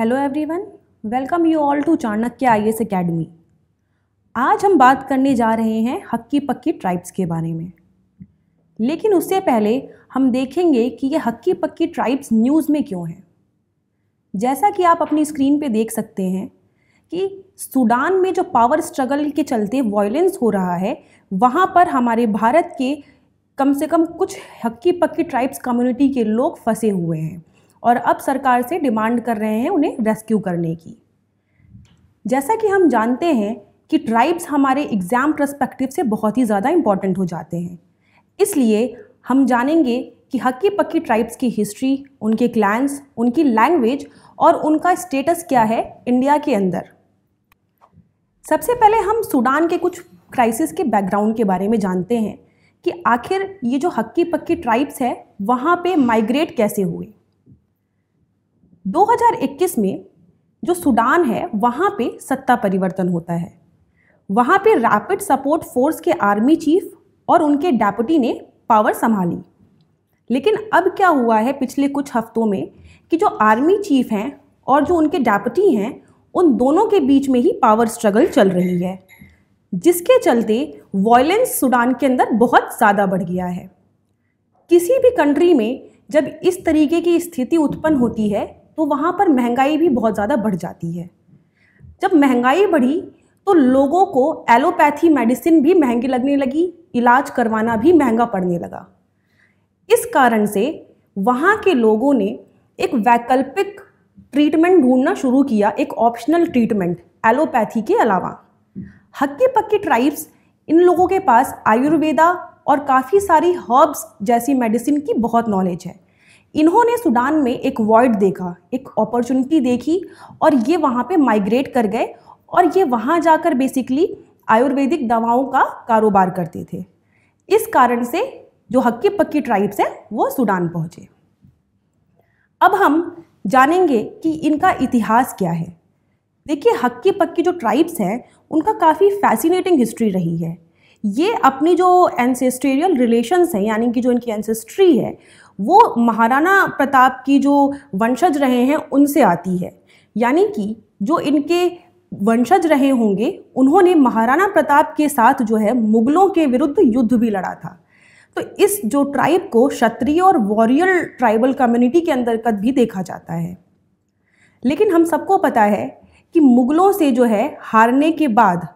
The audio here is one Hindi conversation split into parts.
hello everyone welcome you all to Chanakya I S academy आज हम बात करने जा रहे हैं हक्की पक्की ट्राइब्स के बारे में लेकिन उससे पहले हम देखेंगे कि ये हक्की पक्की ट्राइब्स न्यूज़ में क्यों हैं जैसा कि आप अपनी स्क्रीन पे देख सकते हैं कि सूडान में जो पावर स्ट्रगल के चलते वॉयलेंस हो रहा है वहाँ पर हमारे भारत के कम से कम कुछ हक्की पक्की ट्राइब्स कम्युनिटी के लोग फंसे हुए हैं और अब सरकार से डिमांड कर रहे हैं उन्हें रेस्क्यू करने की जैसा कि हम जानते हैं कि ट्राइब्स हमारे एग्ज़ाम प्रस्पेक्टिव से बहुत ही ज़्यादा इम्पॉर्टेंट हो जाते हैं इसलिए हम जानेंगे कि हक्की पक्की ट्राइब्स की हिस्ट्री उनके क्लैंस उनकी लैंग्वेज और उनका स्टेटस क्या है इंडिया के अंदर सबसे पहले हम सूडान के कुछ क्राइसिस के बैकग्राउंड के बारे में जानते हैं कि आखिर ये जो हक्की पक्की ट्राइब्स है वहाँ पे माइग्रेट कैसे हुए 2021 में जो सूडान है वहाँ पे सत्ता परिवर्तन होता है वहाँ पे रैपिड सपोर्ट फोर्स के आर्मी चीफ और उनके डेपुटी ने पावर संभाली लेकिन अब क्या हुआ है पिछले कुछ हफ्तों में कि जो आर्मी चीफ हैं और जो उनके डेपुटी हैं उन दोनों के बीच में ही पावर स्ट्रगल चल रही है जिसके चलते वॉयलेंस सूडान के अंदर बहुत ज़्यादा बढ़ गया है किसी भी कंट्री में जब इस तरीके की स्थिति उत्पन्न होती है तो वहाँ पर महंगाई भी बहुत ज़्यादा बढ़ जाती है जब महंगाई बढ़ी तो लोगों को एलोपैथी मेडिसिन भी महंगी लगने लगी इलाज करवाना भी महंगा पड़ने लगा इस कारण से वहाँ के लोगों ने एक वैकल्पिक ट्रीटमेंट ढूंढना शुरू किया एक ऑप्शनल ट्रीटमेंट एलोपैथी के अलावा हक्की पक्की ट्राइब्स इन लोगों के पास आयुर्वेदा और काफ़ी सारी हर्ब्स जैसी मेडिसिन की बहुत नॉलेज है इन्होंने सूडान में एक वॉइड देखा एक अपॉर्चुनिटी देखी और ये वहाँ पे माइग्रेट कर गए और ये वहाँ जाकर बेसिकली आयुर्वेदिक दवाओं का कारोबार करते थे इस कारण से जो हक्की पक्की ट्राइब्स हैं वो सूडान पहुँचे अब हम जानेंगे कि इनका इतिहास क्या है देखिए हक्की पक्की जो ट्राइब्स हैं उनका काफ़ी फैसिनेटिंग हिस्ट्री रही है ये अपनी जो एनसेस्टेरियल रिलेशंस हैं यानी कि जो इनकी एनसेस्ट्री है वो महाराणा प्रताप की जो वंशज रहे हैं उनसे आती है यानी कि जो इनके वंशज रहे होंगे उन्होंने महाराणा प्रताप के साथ जो है मुगलों के विरुद्ध युद्ध भी लड़ा था तो इस जो ट्राइब को क्षत्रिय और वॉरियर ट्राइबल कम्युनिटी के अंतर्गत भी देखा जाता है लेकिन हम सबको पता है कि मुगलों से जो है हारने के बाद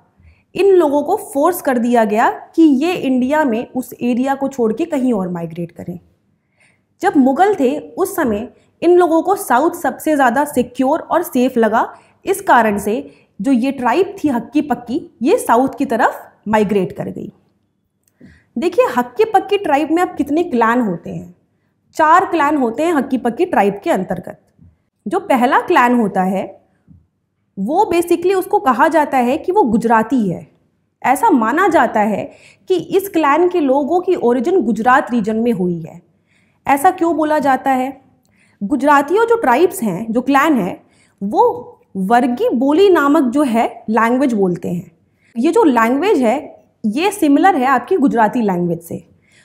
इन लोगों को फोर्स कर दिया गया कि ये इंडिया में उस एरिया को छोड़ के कहीं और माइग्रेट करें जब मुग़ल थे उस समय इन लोगों को साउथ सबसे ज़्यादा सिक्योर और सेफ लगा इस कारण से जो ये ट्राइब थी हक्की पक्की ये साउथ की तरफ माइग्रेट कर गई देखिए हक्की पक्की ट्राइब में अब कितने क्लान होते हैं चार क्लैन होते हैं हक्की पक्की ट्राइब के अंतर्गत जो पहला क्लान होता है वो बेसिकली उसको कहा जाता है कि वो गुजराती है ऐसा माना जाता है कि इस क्लान के लोगों की ओरिजिन गुजरात रीजन में हुई है ऐसा क्यों बोला जाता है गुजरातियों जो ट्राइब्स हैं जो क्लैन है वो वर्गी बोली नामक जो है लैंग्वेज बोलते हैं ये जो लैंग्वेज है ये सिमिलर है आपकी गुजराती लैंग्वेज से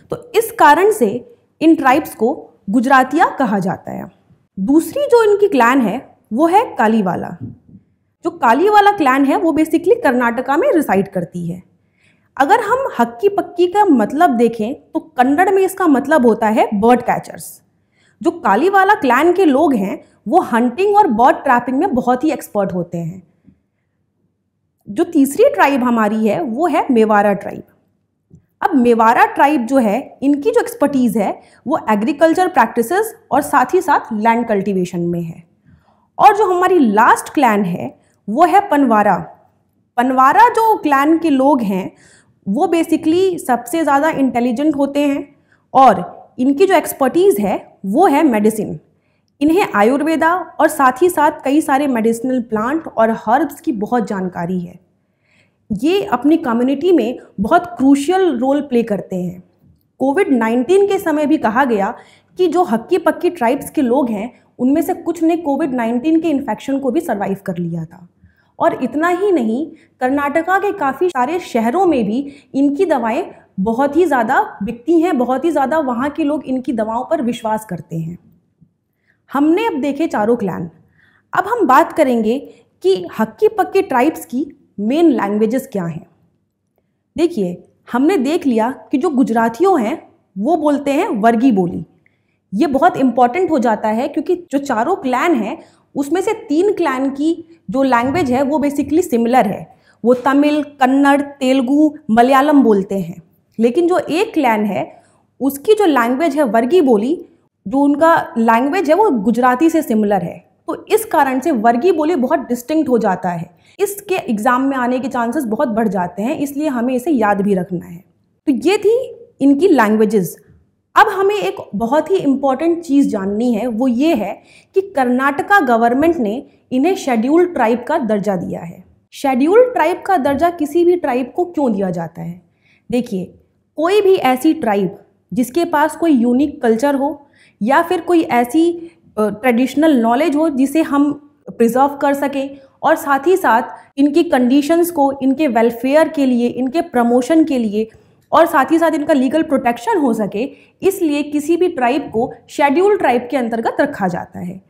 तो इस कारण से इन ट्राइब्स को गुजरातिया कहा जाता है दूसरी जो इनकी क्लैन है वो है कालीवाला जो कालीवाला क्लैन है वो बेसिकली कर्नाटका में रिसाइड करती है अगर हम हक्की पक्की का मतलब देखें तो कन्नड़ में इसका मतलब होता है बर्ड कैचर्स जो कालीवाला क्लैन के लोग हैं वो हंटिंग और बर्ड ट्रैपिंग में बहुत ही एक्सपर्ट होते हैं जो तीसरी ट्राइब हमारी है वो है मेवारा ट्राइब अब मेवारा ट्राइब जो है इनकी जो एक्सपर्टीज़ है वो एग्रीकल्चर प्रैक्टिसेस और साथ ही साथ लैंड कल्टीवेशन में है और जो हमारी लास्ट क्लैन है वो है पनवारा पनवारा जो क्लैन के लोग हैं वो बेसिकली सबसे ज़्यादा इंटेलिजेंट होते हैं और इनकी जो एक्सपर्टीज़ है वो है मेडिसिन इन्हें आयुर्वेदा और साथ ही साथ कई सारे मेडिसिनल प्लांट और हर्ब्स की बहुत जानकारी है ये अपनी कम्युनिटी में बहुत क्रूशियल रोल प्ले करते हैं कोविड 19 के समय भी कहा गया कि जो हक्की पक्की ट्राइब्स के लोग हैं उनमें से कुछ ने कोविड 19 के इन्फेक्शन को भी सर्वाइव कर लिया था और इतना ही नहीं कर्नाटका के काफ़ी सारे शहरों में भी इनकी दवाएं बहुत ही ज़्यादा बिकती हैं बहुत ही ज़्यादा वहाँ के लोग इनकी दवाओं पर विश्वास करते हैं हमने अब देखे चारों क्लैन अब हम बात करेंगे कि हक्की पक्की ट्राइब्स की मेन लैंग्वेजेस क्या हैं देखिए हमने देख लिया कि जो गुजरातियों हैं वो बोलते हैं वर्गी बोली ये बहुत इम्पॉर्टेंट हो जाता है क्योंकि जो चारों क्लैन हैं उसमें से तीन क्लैन की जो लैंग्वेज है वो बेसिकली सिमिलर है वो तमिल कन्नड़ तेलुगु मलयालम बोलते हैं लेकिन जो एक क्लैन है उसकी जो लैंग्वेज है वर्गी बोली जो उनका लैंग्वेज है वो गुजराती से सिमिलर है तो इस कारण से वर्गी बोली बहुत डिस्टिंक्ट हो जाता है इसके एग्ज़ाम में आने के चांसेस बहुत बढ़ जाते हैं इसलिए हमें इसे याद भी रखना है तो ये थी इनकी लैंग्वेजेस अब हमें एक बहुत ही इम्पॉर्टेंट चीज़ जाननी है वो ये है कि कर्नाटका गवर्नमेंट ने इन्हें शेड्यूल ट्राइब का दर्जा दिया है शेड्यूल ट्राइब का दर्जा किसी भी ट्राइब को क्यों दिया जाता है देखिए कोई भी ऐसी ट्राइब जिसके पास कोई यूनिक कल्चर हो या फिर कोई ऐसी ट्रेडिशनल uh, नॉलेज हो जिसे हम प्रिजर्व कर सकें और साथ ही साथ इनकी कंडीशंस को इनके वेलफेयर के लिए इनके प्रमोशन के लिए और साथ ही साथ इनका लीगल प्रोटेक्शन हो सके इसलिए किसी भी ट्राइब को शेड्यूल ट्राइब के अंतर्गत रखा जाता है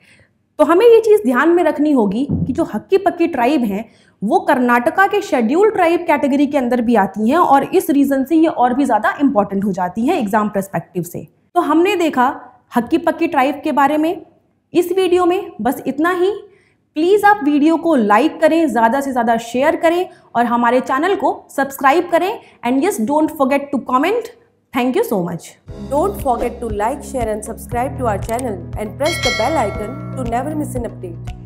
तो हमें ये चीज़ ध्यान में रखनी होगी कि जो हक्की पक्की ट्राइब हैं वो कर्नाटका के शेड्यूल ट्राइब कैटेगरी के अंदर भी आती हैं और इस रीज़न से ये और भी ज़्यादा इंपॉर्टेंट हो जाती हैं एग्ज़ाम परस्पेक्टिव से तो हमने देखा हक्की पक्की ट्राइब के बारे में इस वीडियो में बस इतना ही प्लीज़ आप वीडियो को लाइक करें ज़्यादा से ज़्यादा शेयर करें और हमारे चैनल को सब्सक्राइब करें and yes don't forget to comment thank you so much don't forget to like share and subscribe to our channel and press the bell icon to never miss an update